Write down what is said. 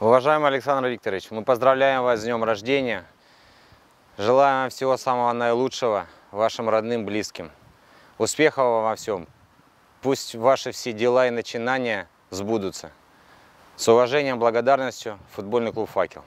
Уважаемый Александр Викторович, мы поздравляем вас с днем рождения. Желаем вам всего самого наилучшего вашим родным, близким. Успехов вам во всем. Пусть ваши все дела и начинания сбудутся. С уважением, благодарностью, футбольный клуб «Факел».